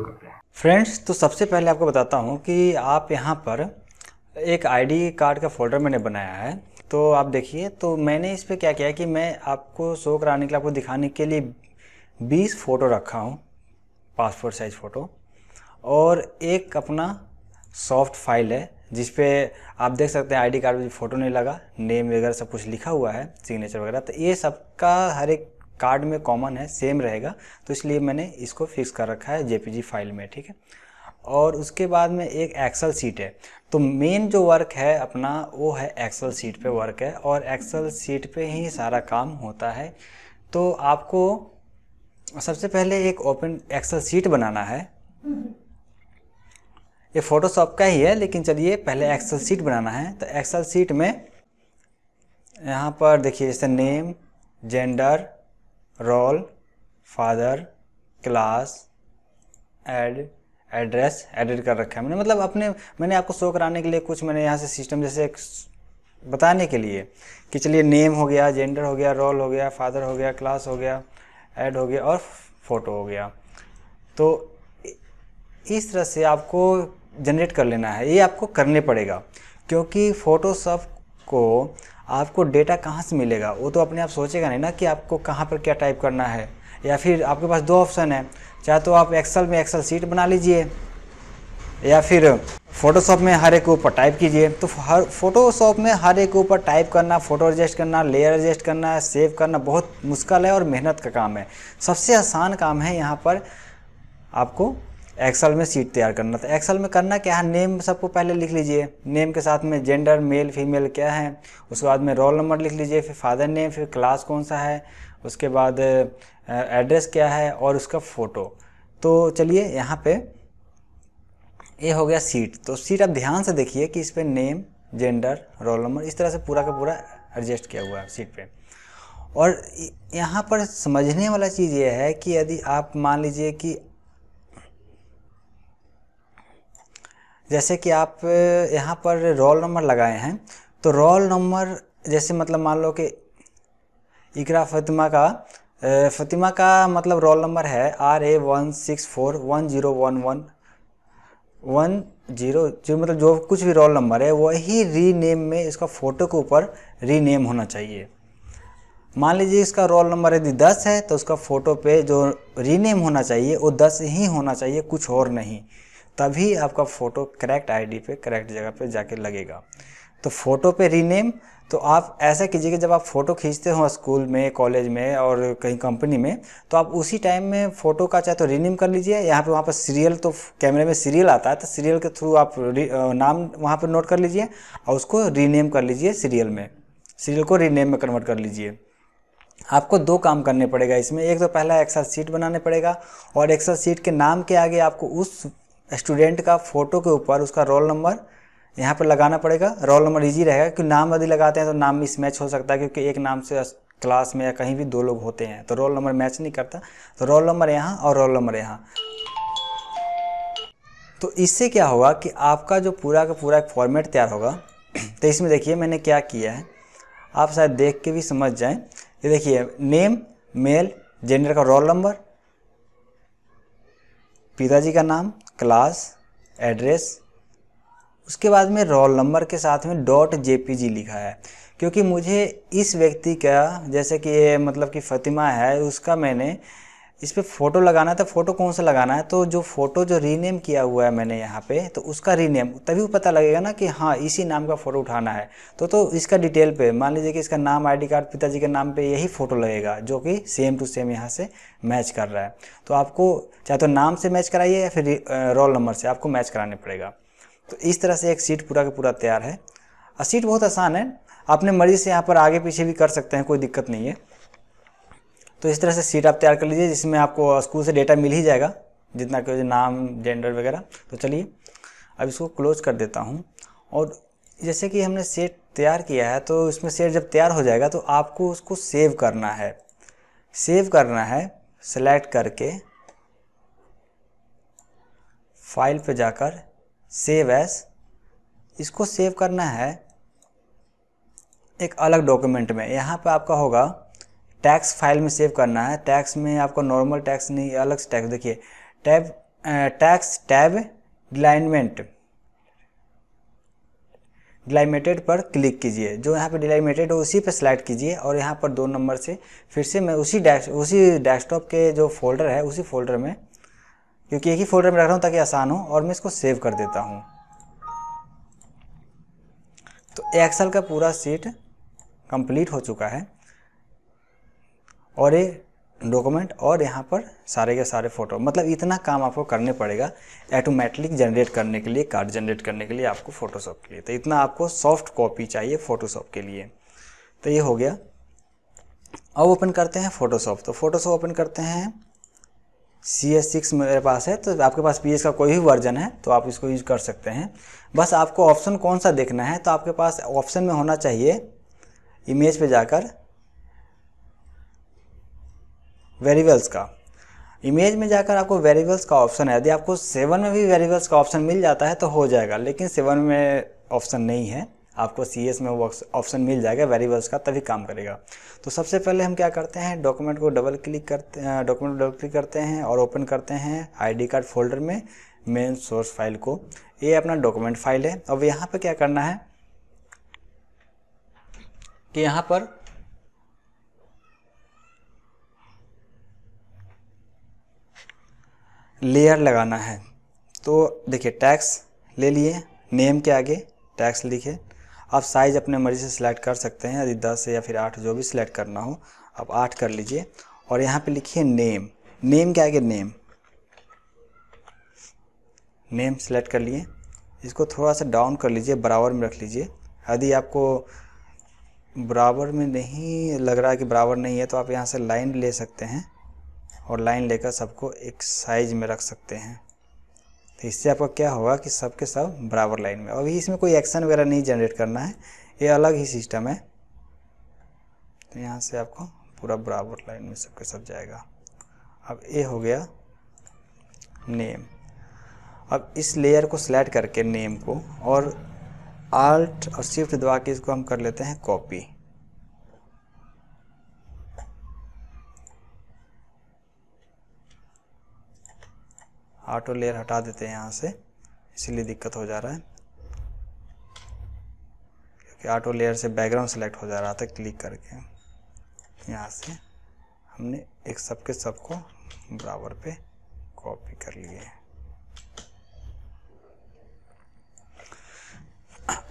friends तो सबसे पहले आपको बताता हूँ कि आप यहाँ पर एक आईडी कार्ड का फोल्डर मैंने बनाया है तो आप देखिए तो मैंने इस पर क्या किया कि मैं आपको शो कराने के लिए आपको दिखाने के लिए 20 फ़ोटो रखा हूँ पासपोर्ट साइज़ फ़ोटो और एक अपना सॉफ्ट फाइल है जिस पे आप देख सकते हैं आईडी कार्ड में फ़ोटो नहीं लगा नेम वगैरह सब कुछ लिखा हुआ है सिग्नेचर वगैरह तो ये सबका हर एक कार्ड में कॉमन है सेम रहेगा तो इसलिए मैंने इसको फिक्स कर रखा है जेपीजी फाइल में ठीक है और उसके बाद में एक एक्सेल सीट है तो मेन जो वर्क है अपना वो है एक्सेल सीट पे वर्क है और एक्सेल सीट पे ही सारा काम होता है तो आपको सबसे पहले एक ओपन एक्सेल सीट बनाना है ये फ़ोटोशॉप का ही है लेकिन चलिए पहले एक्सेल सीट बनाना है तो एक्सेल सीट में यहाँ पर देखिए जैसे name gender roll father class ad address edit कर रखा है मैंने मतलब अपने मैंने आपको शो कराने के लिए कुछ मैंने यहाँ से सिस्टम जैसे एक बताने के लिए कि चलिए नेम हो गया जेंडर हो गया रोल हो गया फादर हो गया क्लास हो गया ऐड हो गया और फोटो हो गया तो इस तरह से आपको जनरेट कर लेना है ये आपको करने पड़ेगा क्योंकि फ़ोटोशॉप को आपको डेटा कहाँ से मिलेगा वो तो अपने आप सोचेगा नहीं ना कि आपको कहाँ पर क्या टाइप करना है या फिर आपके पास दो ऑप्शन है चाहे तो आप एक्सल में एक्सल सीट बना लीजिए या फिर फोटोशॉप में हर एक के ऊपर टाइप कीजिए तो हर फोटोशॉप में हर एक के ऊपर टाइप करना फोटो एडजस्ट करना लेयर एडजस्ट करना सेव करना बहुत मुश्किल है और मेहनत का काम है सबसे आसान काम है यहाँ पर आपको एक्सल में सीट तैयार करना था एक्सल में करना क्या है नेम सबको पहले लिख लीजिए नेम के साथ में जेंडर मेल फीमेल क्या है उसके बाद में रोल नंबर लिख लीजिए फिर फादर नेम फिर क्लास कौन सा है उसके बाद एड्रेस क्या है और उसका फ़ोटो तो चलिए यहाँ पे ये हो गया सीट तो सीट आप ध्यान से देखिए कि इस पर नेम जेंडर रोल नंबर इस तरह से पूरा का पूरा एडजस्ट किया हुआ है सीट पर और यहाँ पर समझने वाला चीज़ ये है कि यदि आप मान लीजिए कि जैसे कि आप यहाँ पर रोल नंबर लगाए हैं तो रोल नंबर जैसे मतलब मान लो कि इकरा फतिमा का फतिमा का मतलब रोल नंबर है R A one six four one zero one one one zero जो मतलब जो कुछ भी रोल नंबर है वही रीनेम में इसका फ़ोटो के ऊपर रीनेम होना चाहिए मान लीजिए इसका रोल नंबर यदि दस है तो उसका फ़ोटो पे जो रीनेम होना चाहिए वो दस ही होना चाहिए कुछ और नहीं तभी आपका फ़ोटो करेक्ट आईडी पे करेक्ट जगह पे जाके लगेगा तो फ़ोटो पे रीनेम तो आप ऐसा कीजिए कि जब आप फ़ोटो खींचते हो स्कूल में कॉलेज में और कहीं कंपनी में तो आप उसी टाइम में फ़ोटो का चाहे तो रीनेम कर लीजिए यहाँ पे वहाँ पर सीरियल तो कैमरे में सीरियल आता है तो सीरियल के थ्रू आप नाम वहाँ पर नोट कर लीजिए और उसको रीनेम कर लीजिए सीरियल में सीरियल को रीनेम में कन्वर्ट कर लीजिए आपको दो काम करने पड़ेगा इसमें एक तो पहला एक्सेल सीट बनाने पड़ेगा और एक्सेल सीट के नाम के आगे आपको उस स्टूडेंट का फ़ोटो के ऊपर उसका रोल नंबर यहाँ पर लगाना पड़ेगा रोल नंबर इजी रहेगा क्योंकि नाम यदि लगाते हैं तो नाम मिस मैच हो सकता है क्योंकि एक नाम से क्लास में या कहीं भी दो लोग होते हैं तो रोल नंबर मैच नहीं करता तो रोल नंबर यहाँ और रोल नंबर यहाँ तो इससे क्या होगा कि आपका जो पूरा का पूरा एक फॉर्मेट तैयार होगा तो इसमें देखिए मैंने क्या किया है आप शायद देख के भी समझ जाएँ ये देखिए नेम मेल जेंडर का रोल नंबर पिताजी का नाम क्लास एड्रेस उसके बाद में रोल नंबर के साथ में डॉट जे लिखा है क्योंकि मुझे इस व्यक्ति का जैसे कि ये मतलब कि फ़तिमा है उसका मैंने इस पर फ़ोटो लगाना है तो फ़ोटो कौन सा लगाना है तो जो फ़ोटो जो रीनेम किया हुआ है मैंने यहाँ पे तो उसका रीनेम तभी पता लगेगा ना कि हाँ इसी नाम का फ़ोटो उठाना है तो तो इसका डिटेल पे मान लीजिए कि इसका नाम आईडी कार्ड पिताजी के नाम पे यही फ़ोटो लगेगा जो कि सेम टू सेम यहाँ से मैच कर रहा है तो आपको चाहे तो नाम से मैच कराइए या फिर रोल नंबर से आपको मैच कराना पड़ेगा तो इस तरह से एक सीट पूरा का पूरा तैयार है और सीट बहुत आसान है अपने मर्ज़ी से यहाँ पर आगे पीछे भी कर सकते हैं कोई दिक्कत नहीं है तो इस तरह से सीट आप तैयार कर लीजिए जिसमें आपको स्कूल से डेटा मिल ही जाएगा जितना कि नाम जेंडर वगैरह तो चलिए अब इसको क्लोज कर देता हूँ और जैसे कि हमने सेट तैयार किया है तो इसमें सेट जब तैयार हो जाएगा तो आपको उसको सेव करना है सेव करना है सेलेक्ट करके फाइल पे जाकर सेव एस इसको सेव करना है एक अलग डॉक्यूमेंट में यहाँ पे आपका होगा टैक्स फाइल में सेव करना है टैक्स में आपको नॉर्मल टैक्स नहीं अलग से टैक्स देखिए टैब टैक्स टैब डिलाइनमेंट डिलाइमेटेड पर क्लिक कीजिए जो यहाँ पर डिलाइमेटेड हो उसी पर सेलेक्ट कीजिए और यहाँ पर दो नंबर से फिर से मैं उसी डैश उसी डेस्कटॉप के जो फोल्डर है उसी फोल्डर में क्योंकि एक ही फोल्डर में रख रहा हूँ ताकि आसान हो और मैं इसको सेव कर देता हूँ तो एक्सल का पूरा सीट कंप्लीट हो चुका है और ये डॉक्यूमेंट और यहाँ पर सारे के सारे फ़ोटो मतलब इतना काम आपको करने पड़ेगा ऐटोमेटिक जनरेट करने के लिए कार्ड जनरेट करने के लिए आपको फ़ोटोशॉप के लिए तो इतना आपको सॉफ्ट कॉपी चाहिए फ़ोटोशॉप के लिए तो ये हो गया अब ओपन करते हैं फ़ोटोशॉप तो फ़ोटोशॉप ओपन करते हैं सी एस सिक्स मेरे पास है तो आपके पास पी एस का कोई भी वर्जन है तो आप इसको यूज कर सकते हैं बस आपको ऑप्शन कौन सा देखना है तो आपके पास ऑप्शन में होना चाहिए इमेज पे जाकर वेरिएबल्स का इमेज में जाकर आपको वेरिएबल्स का ऑप्शन है यदि आपको सेवन में भी वेरिएबल्स का ऑप्शन मिल जाता है तो हो जाएगा लेकिन सेवन में ऑप्शन नहीं है आपको सी एस में वो ऑप्शन मिल जाएगा वेरिएबल्स का तभी काम करेगा तो सबसे पहले हम क्या करते हैं डॉक्यूमेंट को डबल क्लिक करते हैं डॉक्यूमेंट डबल क्लिक करते हैं और ओपन करते हैं आईडी कार्ड फोल्डर में मेन सोर्स फाइल को ये अपना डॉक्यूमेंट फाइल है अब यहाँ पर क्या करना है कि यहाँ पर लेयर लगाना है तो देखिए टैक्स ले लिए नेम के आगे टैक्स लिखे आप साइज़ अपने मर्ज़ी से सिलेक्ट कर सकते हैं यदि दस या फिर आठ जो भी सिलेक्ट करना हो आप आठ कर लीजिए और यहाँ पे लिखिए नेम नेम के आगे नेम नेम सेलेक्ट कर लिए इसको थोड़ा सा डाउन कर लीजिए बराबर में रख लीजिए यदि आपको बराबर में नहीं लग रहा है कि बराबर नहीं है तो आप यहाँ से लाइन ले सकते हैं और लाइन लेकर सबको एक साइज में रख सकते हैं तो इससे आपका क्या होगा कि सबके सब बराबर लाइन में अभी इसमें कोई एक्शन वगैरह नहीं जनरेट करना है ये अलग ही सिस्टम है तो यहाँ से आपको पूरा बराबर लाइन में सबके सब जाएगा अब ये हो गया नेम अब इस लेयर को सिलेक्ट करके नेम को और आल्ट और शिफ्ट दबा के इसको हम कर लेते हैं कॉपी ऑटो लेयर हटा देते हैं यहाँ से इसीलिए दिक्कत हो जा रहा है क्योंकि ऑटो लेयर से बैकग्राउंड सेलेक्ट हो जा रहा था क्लिक करके यहाँ से हमने एक सब के सबको बराबर पे कॉपी कर लिए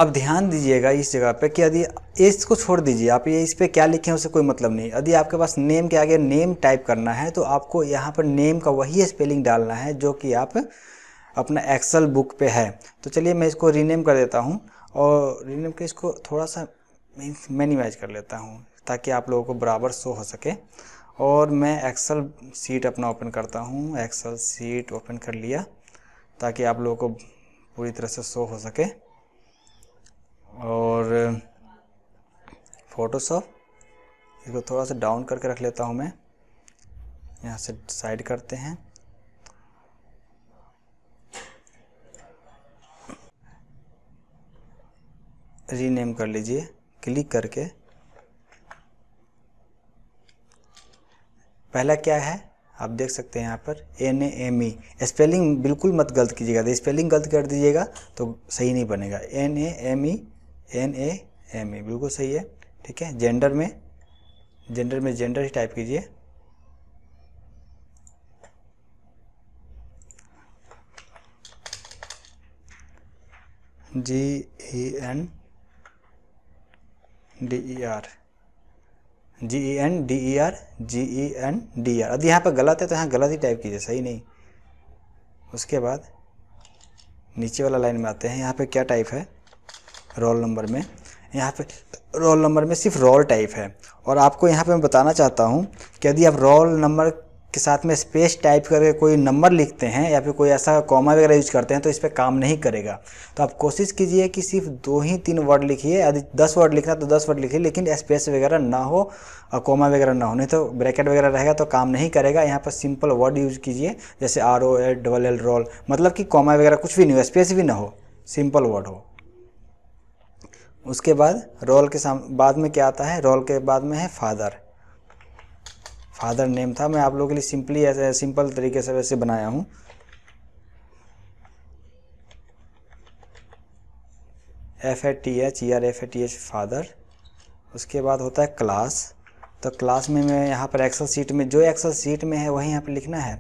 अब ध्यान दीजिएगा इस जगह पे कि यदि इसको छोड़ दीजिए आप ये इस पर क्या लिखे हैं उससे कोई मतलब नहीं यदि आपके पास नेम के आगे नेम टाइप करना है तो आपको यहाँ पर नेम का वही स्पेलिंग डालना है जो कि आप अपना एक्सल बुक पे है तो चलिए मैं इसको रीनेम कर देता हूँ और रीनेम के इसको थोड़ा सा मैनिमाइज कर लेता हूँ ताकि आप लोगों को बराबर शो हो सके और मैं एक्सल सीट अपना ओपन करता हूँ एक्सल सीट ओपन कर लिया ताकि आप लोगों को पूरी तरह से शो हो सके और फ़ोटोशॉप इसको थोड़ा सा डाउन करके रख लेता हूँ मैं यहाँ से साइड करते हैं रीनेम कर लीजिए क्लिक करके पहला क्या है आप देख सकते हैं यहाँ पर N A M E spelling बिल्कुल मत गलत कीजिएगा स्पेलिंग गलत कर दीजिएगा तो सही नहीं बनेगा N A M E N A M E बिल्कुल सही है ठीक है जेंडर में जेंडर में जेंडर ही टाइप कीजिए G E N D E R G E N D E R G E N D R यदि यहाँ पर गलत है तो यहाँ गलत ही टाइप कीजिए सही नहीं उसके बाद नीचे वाला लाइन में आते हैं यहाँ पे क्या टाइप है रोल नंबर में यहाँ पे रोल नंबर में सिर्फ रोल टाइप है और आपको यहाँ पे मैं बताना चाहता हूँ कि यदि आप रोल नंबर के साथ में स्पेस टाइप करके कोई नंबर लिखते हैं या फिर कोई ऐसा कॉमा वगैरह यूज करते हैं तो इस पर काम नहीं करेगा तो आप कोशिश कीजिए कि सिर्फ दो ही तीन वर्ड लिखिए यदि दस वर्ड लिखना तो दस वर्ड लिखिए लेकिन स्पेस वगैरह ना हो और कॉमा वगैरह ना हो नहीं तो ब्रैकेट वगैरह रहेगा तो काम नहीं करेगा यहाँ पर सिंपल वर्ड यूज कीजिए जैसे R O L double L roll मतलब कि कॉमा वगैरह कुछ भी नहीं हो स्पेस भी ना हो सिंपल वर्ड हो उसके बाद रोल के साम बाद में क्या आता है रोल के बाद में है फादर फादर नेम था मैं आप लोगों के लिए सिंपली ऐसे सिंपल तरीके से वैसे बनाया हूँ F A T H E R F A T H father उसके बाद होता है क्लास तो क्लास में मैं यहाँ पर एक्सल सीट में जो एक्सल सीट में है वही यहाँ पर लिखना है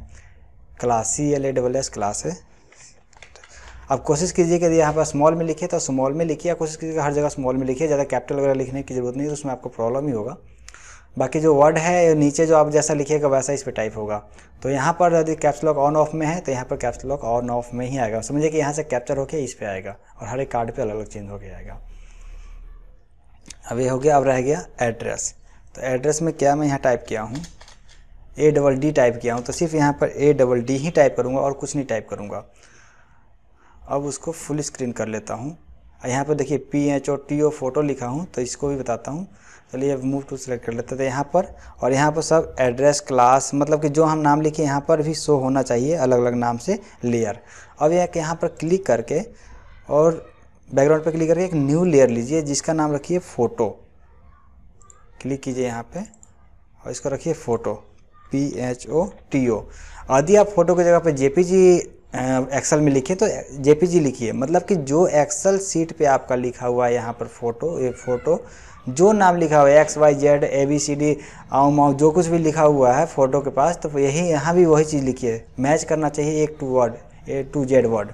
class C L A double S class है आप कोशिश कीजिए कि यहाँ पर स्मॉल में लिखिए तो स्मॉल में लिखिए या कोशिश कीजिए हर जगह स्मॉल में लिखिए ज़्यादा कैपिटल वगैरह लिखने की ज़रूरत नहीं है तो उसमें आपको प्रॉब्लम ही होगा बाकी जो वर्ड है नीचे जो आप जैसा लिखिएगा वैसा इस पर टाइप होगा तो यहाँ पर यदि कैप्स लॉक ऑन ऑफ में है तो यहाँ पर कैप्स लॉक ऑन ऑफ में ही आएगा समझिए कि यहाँ से कैप्चर होके इस पर आएगा और हर एक कार्ड पर अलग अलग चेंज होके आएगा अब ये हो गया अब रह गया एड्रेस तो एड्रेस में क्या मैं यहाँ टाइप किया हूँ ए डबल डी टाइप किया हूँ तो सिर्फ यहाँ पर ए डबल डी ही टाइप करूँगा और कुछ नहीं टाइप करूँगा अब उसको फुल स्क्रीन कर लेता हूँ यहाँ पर देखिए P H O T O photo लिखा हूँ तो इसको भी बताता हूँ चलिए अब मूव टू सेलेक्ट कर लेते थे तो यहाँ पर और यहाँ पर सब एड्रेस क्लास मतलब कि जो हम नाम लिखे यहाँ पर भी शो होना चाहिए अलग अलग नाम से लेयर अब यह कि यहाँ पर क्लिक करके और बैकग्राउंड पर क्लिक करके एक न्यू लेयर लीजिए जिसका नाम रखिए फ़ोटो क्लिक कीजिए यहाँ पर और इसको रखिए photo P H O T O यदि आप फोटो की जगह पर जे एक्सेल में लिखिए तो जेपीजी लिखिए मतलब कि जो एक्सेल सीट पे आपका लिखा हुआ है यहाँ पर फोटो ये फोटो जो नाम लिखा हुआ है X Y Z A B C D आउ माऊ जो कुछ भी लिखा हुआ है फ़ोटो के पास तो यही यहाँ भी वही चीज़ लिखिए मैच करना चाहिए एक to word A to Z word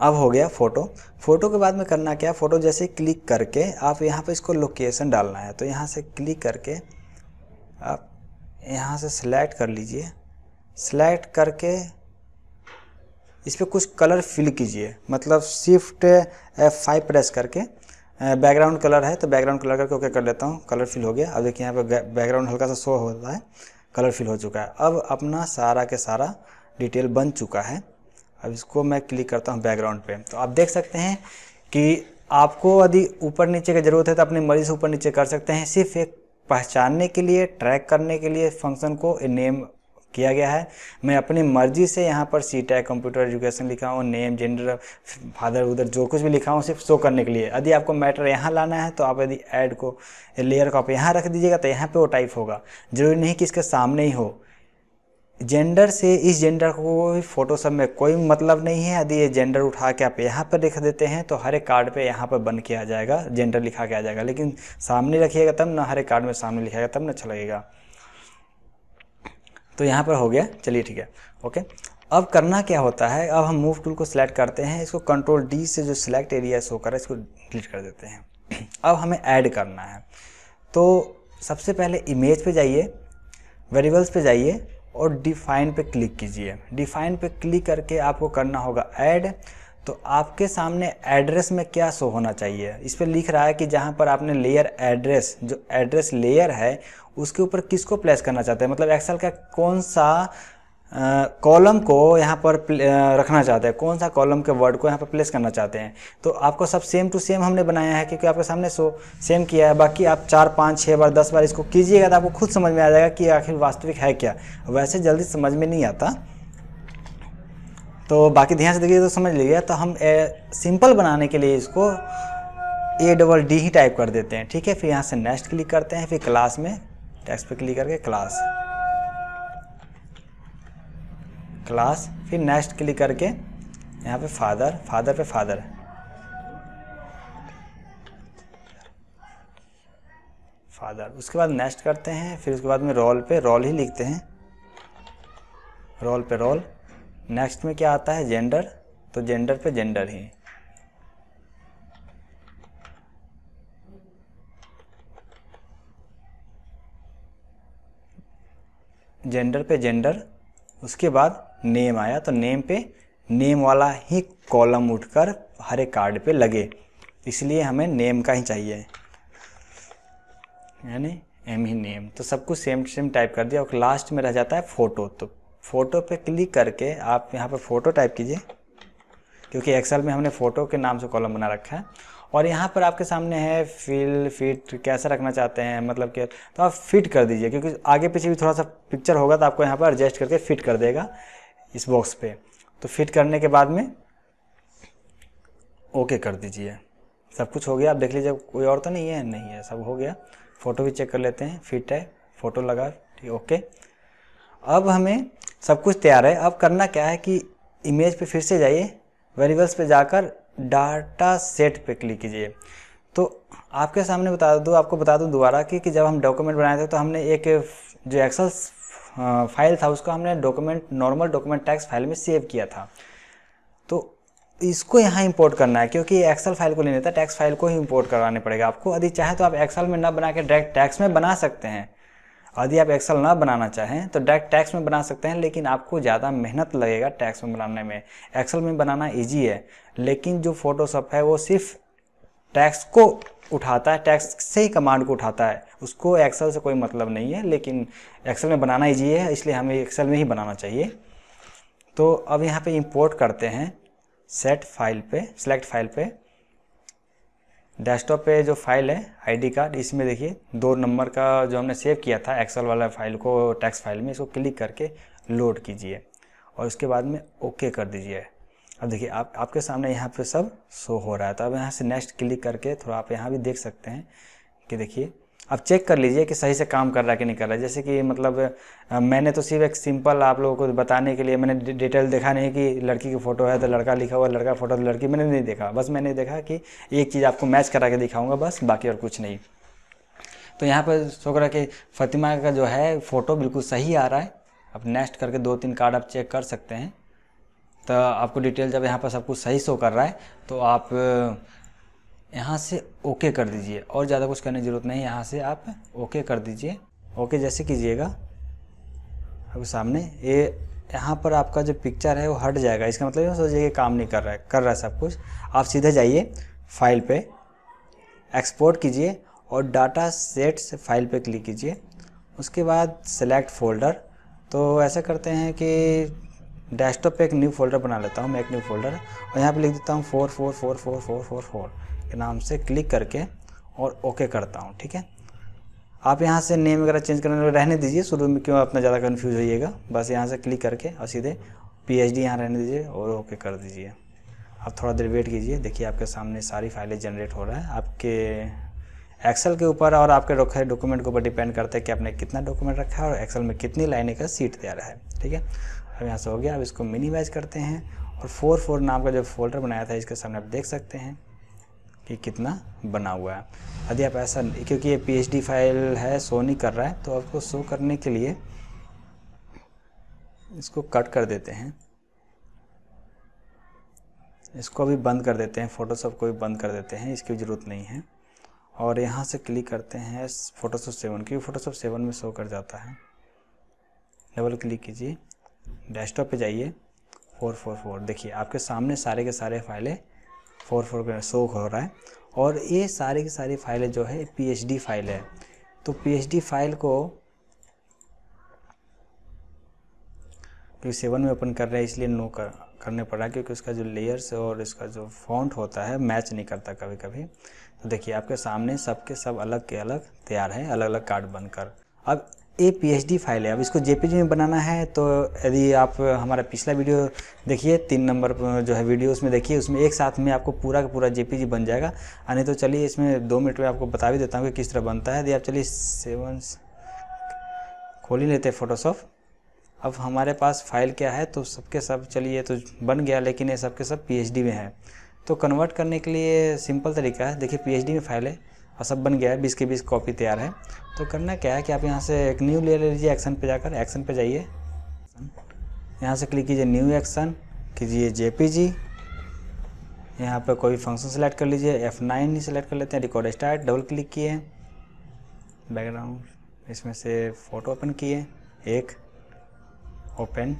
अब हो गया फ़ोटो फ़ोटो के बाद में करना क्या फ़ोटो जैसे क्लिक करके आप यहाँ पर इसको लोकेशन डालना है तो यहाँ से क्लिक करके आप यहाँ से सेलेक्ट कर लीजिए सेलेक्ट करके इस पर कुछ कलर फिल कीजिए मतलब शिफ्ट एफ फाइव प्रेस करके बैकग्राउंड कलर है तो बैकग्राउंड कलर करके ओके कर लेता हूँ कलर फिल हो गया अब देखिए यहाँ पर बैकग्राउंड हल्का सा शो हो रहा है कलर फिल हो चुका है अब अपना सारा के सारा डिटेल बन चुका है अब इसको मैं क्लिक करता हूँ बैकग्राउंड पे तो आप देख सकते हैं कि आपको यदि ऊपर नीचे की ज़रूरत है तो अपनी मर्जी से ऊपर नीचे कर सकते हैं सिर्फ एक पहचानने के लिए ट्रैक करने के लिए फंक्शन को नेम किया गया है मैं अपनी मर्जी से यहाँ पर सी टैक कंप्यूटर एजुकेशन लिखा हूँ नेम जेंडर फादर उधर जो कुछ भी लिखा हूँ सिर्फ शो करने के लिए यदि आपको मैटर यहाँ लाना है तो आप यदि ऐड को लेयर को आप यहाँ रख दीजिएगा तो यहाँ पे वो टाइप होगा जरूरी नहीं कि इसके सामने ही हो जेंडर से इस जेंडर को भी सब में कोई मतलब नहीं है यदि ये जेंडर उठा के आप यहाँ पर लिख देते हैं तो हर एक कार्ड पे यहाँ पर बंद किया जाएगा जेंडर लिखा के आ जाएगा लेकिन सामने रखिएगा तब ना हर एक कार्ड में सामने लिखाएगा तब ना अच्छा लगेगा तो यहाँ पर हो गया चलिए ठीक है ओके अब करना क्या होता है अब हम मूव टूल को सिलेक्ट करते हैं इसको कंट्रोल डी से जो सिलेक्ट एरिया शो कर इसको डिलीट कर देते हैं अब हमें ऐड करना है तो सबसे पहले इमेज पे जाइए वेरिएबल्स पे जाइए और डिफाइन पे क्लिक कीजिए डिफाइन पे क्लिक करके आपको करना होगा ऐड तो आपके सामने एड्रेस में क्या शो होना चाहिए इस पर लिख रहा है कि जहाँ पर आपने लेयर एड्रेस जो एड्रेस लेयर है उसके ऊपर किसको प्लेस करना चाहते हैं मतलब एक्सेल का कौन सा कॉलम को यहाँ पर रखना चाहते हैं कौन सा कॉलम के वर्ड को यहाँ पर प्लेस करना चाहते हैं तो आपको सब सेम टू सेम हमने बनाया है क्योंकि आपके सामने सो सेम किया है बाकी आप चार पाँच छः बार दस बार इसको कीजिएगा तो आपको खुद समझ में आ जाएगा कि आखिर वास्तविक है क्या वैसे जल्दी समझ में नहीं आता तो बाकी ध्यान से देखिए तो समझ लीजिए तो हम ए, सिंपल बनाने के लिए इसको ए डबल डी ही टाइप कर देते हैं ठीक है फिर यहाँ से नेक्स्ट क्लिक करते हैं फिर क्लास में टैक्स पे क्लिक करके क्लास क्लास फिर नेक्स्ट क्लिक करके यहाँ पे फादर फादर पे फादर फादर उसके बाद नेक्स्ट करते हैं फिर उसके बाद में रोल पे रोल ही लिखते हैं रोल पे रोल नेक्स्ट में क्या आता है जेंडर तो जेंडर पे जेंडर ही जेंडर पे जेंडर उसके बाद नेम आया तो नेम पे नेम वाला ही कॉलम उठकर हरे कार्ड पे लगे इसलिए हमें नेम का ही चाहिए यानी एम ही नेम तो सब कुछ सेम सेम टाइप कर दिया और लास्ट में रह जाता है फ़ोटो तो फ़ोटो पे क्लिक करके आप यहाँ पर फ़ोटो टाइप कीजिए क्योंकि एक्सेल में हमने फ़ोटो के नाम से कॉलम बना रखा है और यहाँ पर आपके सामने है फिल फिट कैसा रखना चाहते हैं मतलब कि तो आप फिट कर दीजिए क्योंकि आगे पीछे भी थोड़ा सा पिक्चर होगा तो आपको यहाँ पर एडजस्ट करके फिट कर देगा इस बॉक्स पे तो फिट करने के बाद में ओके कर दीजिए सब कुछ हो गया आप देख लीजिए कोई और तो नहीं है नहीं है सब हो गया फ़ोटो भी चेक कर लेते हैं फिट है फ़ोटो लगा ठीक ओके अब हमें सब कुछ तैयार है अब करना क्या है कि इमेज पे फिर से जाइए वेरिएबल्स पे जाकर डाटा सेट पे क्लिक कीजिए तो आपके सामने बता दूँ आपको बता दूँ दोबारा कि, कि जब हम डॉक्यूमेंट बनाए थे तो हमने एक जो एक्सल फाइल था उसको हमने document normal document text file में सेव किया था तो इसको यहाँ इंपोर्ट करना है क्योंकि एक्सेल फाइल को नहीं लेता टैक्स फाइल को ही इंपोर्ट करवाने पड़ेगा आपको यदि चाहे तो आप एक्सेल में ना बना के डायरेक्ट टैक्स में बना सकते हैं यदि आप एक्सेल ना बनाना चाहें तो डायरेक्ट टैक्स में बना सकते हैं लेकिन आपको ज़्यादा मेहनत लगेगा टैक्स में बनाने में एक्सेल में बनाना ईजी है लेकिन जो फोटोशॉप है वो सिर्फ टैक्स को उठाता है टैक्स से ही कमांड को उठाता है उसको एक्सेल से कोई मतलब नहीं है लेकिन एक्सेल में बनाना ईजी है इसलिए हमें एक्सेल में ही बनाना चाहिए तो अब यहाँ पर इम्पोर्ट करते हैं सेट फाइल पर सेलेक्ट फाइल पर डेस्कटॉप पे जो फाइल है आईडी कार्ड इसमें देखिए दो नंबर का जो हमने सेव किया था एक्सेल वाला फाइल को टैक्स फाइल में इसको क्लिक करके लोड कीजिए और उसके बाद में ओके कर दीजिए अब देखिए आप आपके सामने यहाँ पे सब शो हो रहा है तो अब यहाँ से नेक्स्ट क्लिक करके थोड़ा आप यहाँ भी देख सकते हैं कि देखिए आप चेक कर लीजिए कि सही से काम कर रहा है कि नहीं कर रहा है जैसे कि मतलब मैंने तो सिर्फ एक सिंपल आप लोगों को बताने के लिए मैंने डिटेल देखा नहीं कि लड़की की फ़ोटो है तो लड़का लिखा हुआ लड़का फ़ोटो तो लड़की मैंने नहीं देखा बस मैंने देखा कि एक चीज़ आपको मैच करा के दिखाऊँगा बस बाकी और कुछ नहीं तो यहाँ पर सोच रहा कि फतिमा का जो है फ़ोटो बिल्कुल सही आ रहा है अब नेक्स्ट करके दो तीन कार्ड आप चेक कर सकते हैं तो आपको डिटेल जब यहाँ पर सब कुछ सही शो कर रहा है तो आप यहाँ से ओके कर दीजिए और ज़्यादा कुछ करने की ज़रूरत नहीं यहाँ से आप ओके कर दीजिए ओके जैसे कीजिएगा आपके सामने ये यहाँ पर आपका जो पिक्चर है वो हट जाएगा इसका मतलब ये सोचिए कि काम नहीं कर रहा है कर रहा है सब कुछ आप सीधे जाइए फाइल पे एक्सपोर्ट कीजिए और डाटा सेट से फाइल पे क्लिक कीजिए उसके बाद सेलेक्ट फोल्डर तो ऐसा करते हैं कि डेस्कटॉप पे एक न्यू फोल्डर बना लेता हूँ मैं एक न्यू फोल्डर और यहाँ पर लिख देता हूँ four four four four four four four के नाम से क्लिक करके और ओके करता हूँ ठीक है आप यहाँ से नेम वगैरह चेंज करने रहने दीजिए शुरू में क्यों अपना ज़्यादा कन्फ्यूज होइएगा बस यहाँ से क्लिक करके और सीधे पी एच डी यहाँ रहने दीजिए और ओके कर दीजिए आप थोड़ा देर वेट कीजिए देखिए आपके सामने सारी फाइलें जनरेट हो रहा है आपके एक्सेल के ऊपर और आपके रखे डॉक्यूमेंट के ऊपर डिपेंड करता है कि आपने कितना डॉक्यूमेंट रखा है और एक्सेल में कितनी लाइनें का सीट तैयार है ठीक है अब यहाँ से हो गया अब इसको मिनिमाइज करते हैं और फोर फोर नाम का जो फोल्डर बनाया था इसके सामने आप देख सकते हैं कि कितना बना हुआ है यदि आप ऐसा क्योंकि ये पी फाइल है शो नहीं कर रहा है तो आपको शो करने के लिए इसको कट कर देते हैं इसको भी बंद कर देते हैं फ़ोटोशॉप को भी बंद कर देते हैं इसकी ज़रूरत नहीं है और यहाँ से क्लिक करते हैं फ़ोटोशॉप सेवन क्योंकि फ़ोटोशॉप सेवन में शो कर जाता है डबल क्लिक कीजिए डेस्कटॉप पे जाइए फोर फोर फोर देखिए आपके सामने सारे के सारे फाइलें फोर फोर शो हो रहा है और ये सारी की सारी फाइलें जो है पी फाइल है तो पी फाइल को क्योंकि सेवन में ओपन कर रहे हैं इसलिए नो कर करने पड़ रहा है क्योंकि उसका जो लेयर्स और इसका जो फॉन्ट होता है मैच नहीं करता कभी कभी तो देखिए आपके सामने सबके सब अलग के अलग तैयार हैं अलग अलग कार्ड बनकर अब ए पी फाइल है अब इसको जेपीजी में बनाना है तो यदि आप हमारा पिछला वीडियो देखिए तीन नंबर जो है वीडियो उसमें देखिए उसमें एक साथ में आपको पूरा का पूरा जेपीजी बन जाएगा नहीं तो चलिए इसमें दो मिनट में आपको बता भी देता हूँ कि किस तरह बनता है यदि आप चलिए सेवन खोल ही लेते फोटोशॉप अब हमारे पास फाइल क्या है तो सबके सब चलिए तो बन गया लेकिन ये सबके सब पी में है तो कन्वर्ट करने के लिए सिंपल तरीका है देखिए पी में फाइल है और सब बन गया है बीस के बीस कॉपी तैयार है तो करना क्या है कि आप यहाँ से एक न्यू ले लीजिए एक्शन पे जाकर एक्शन पे जाइए यहाँ से क्लिक कीजिए न्यू एक्शन कीजिए जे पी जी यहाँ पर कोई फंक्शन सेलेक्ट कर लीजिए एफ नाइन ही सेलेक्ट कर लेते हैं रिकॉर्ड स्टार्ट डबल क्लिक किए बैकग्राउंड इसमें से फ़ोटो ओपन किए एक ओपन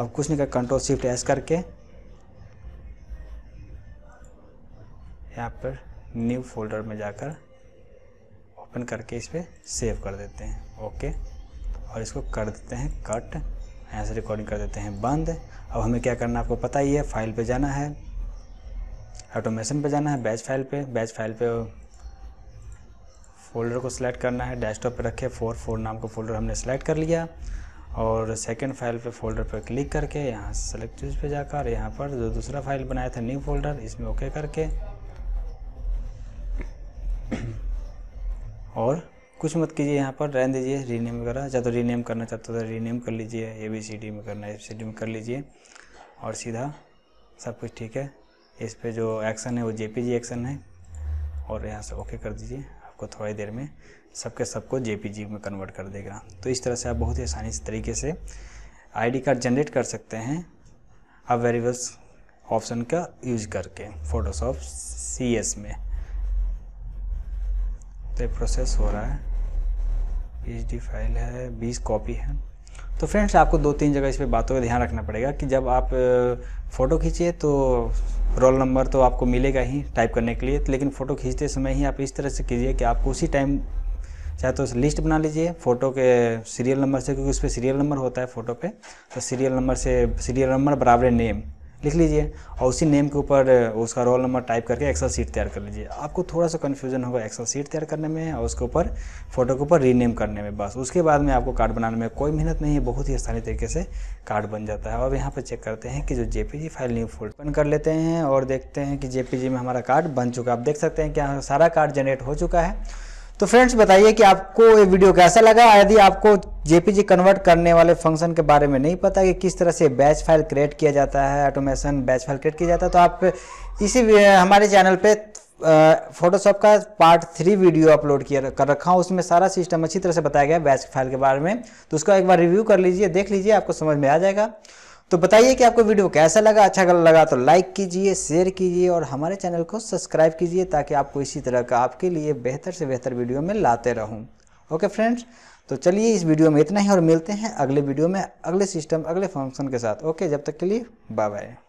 अब कुछ नहीं कर कंट्रोल शिफ्ट एस करके यहाँ पर न्यू फोल्डर में जाकर ओपन करके इस पर सेव कर देते हैं ओके और इसको कर देते हैं कट यहाँ से रिकॉर्डिंग कर देते हैं बंद अब हमें क्या करना है आपको पता ही है फाइल पे जाना है ऑटोमेशन पे जाना है बैच फाइल पे बैच फाइल पे फोल्डर को सिलेक्ट करना है डेस्कटॉप पे रखे फोर फोर नाम का फोल्डर हमने सेलेक्ट कर लिया और सेकंड फाइल पे फोल्डर पर क्लिक करके यहाँ सेलेक्ट पे जाकर यहाँ पर जो दूसरा फाइल बनाया था न्यू फोल्डर इसमें ओके करके और कुछ मत कीजिए यहाँ पर रहने दीजिए रीनेम वगैरह या तो रीनेम करना चाहते हो तो रीनेम कर लीजिए ए बी सी डी में करना है ए सी डी में कर लीजिए और सीधा सब कुछ ठीक है इस पर जो एक्शन है वो जे एक्शन है और यहाँ से ओके कर दीजिए आपको थोड़ी देर में सबके सबको जे में कन्वर्ट कर देगा तो इस तरह से आप बहुत ही आसानी से तरीके से आईडी कार्ड जनरेट कर सकते हैं आप वेरिएबल्स ऑप्शन का यूज करके फोटोशॉप सी में तो ये प्रोसेस हो रहा है पी फाइल है बीस कॉपी है तो फ्रेंड्स आपको दो तीन जगह इस पर बातों का ध्यान रखना पड़ेगा कि जब आप फ़ोटो खींचिए तो रोल नंबर तो आपको मिलेगा ही टाइप करने के लिए तो लेकिन फ़ोटो खींचते समय ही आप इस तरह से कीजिए कि आपको उसी टाइम चाहे तो लिस्ट बना लीजिए फ़ोटो के सीरियल नंबर से क्योंकि उस पर सीरियल नंबर होता है फ़ोटो पे तो सीरियल नंबर से सीरियल नंबर बराबर नेम लिख लीजिए और उसी नेम के ऊपर उसका रोल नंबर टाइप करके एक्सेल सीट तैयार कर लीजिए आपको थोड़ा सा कन्फ्यूजन होगा एक्सेल सीट तैयार करने में और उसके ऊपर फोटो के ऊपर रीनेम करने में बस उसके बाद में आपको कार्ड बनाने में कोई मेहनत नहीं है बहुत ही आसानी तरीके से कार्ड बन जाता है और यहाँ पर चेक करते हैं कि जो जे फाइल न्यू फोल्ड ओपन कर लेते हैं और देखते हैं कि जे में हमारा कार्ड बन चुका है आप देख सकते हैं कि सारा कार्ड जनरेट हो चुका है तो फ्रेंड्स बताइए कि आपको ये वीडियो कैसा लगा यदि आपको जेपीजी कन्वर्ट करने वाले फंक्शन के बारे में नहीं पता कि किस तरह से बैच फाइल क्रिएट किया जाता है ऑटोमेशन बैच फाइल क्रिएट किया जाता है तो आप इसी हमारे चैनल पे फोटोशॉप का पार्ट थ्री वीडियो अपलोड किया कर रखा हूँ उसमें सारा सिस्टम अच्छी तरह से बताया गया बैच फाइल के बारे में तो उसका एक बार रिव्यू कर लीजिए देख लीजिए आपको समझ में आ जाएगा तो बताइए कि आपको वीडियो कैसा लगा अच्छा लगा तो लाइक कीजिए शेयर कीजिए और हमारे चैनल को सब्सक्राइब कीजिए ताकि आपको इसी तरह का आपके लिए बेहतर से बेहतर वीडियो में लाते रहूँ ओके फ्रेंड्स तो चलिए इस वीडियो में इतना ही और मिलते हैं अगले वीडियो में अगले सिस्टम अगले फंक्शन के साथ ओके जब तक के लिए बाय बाय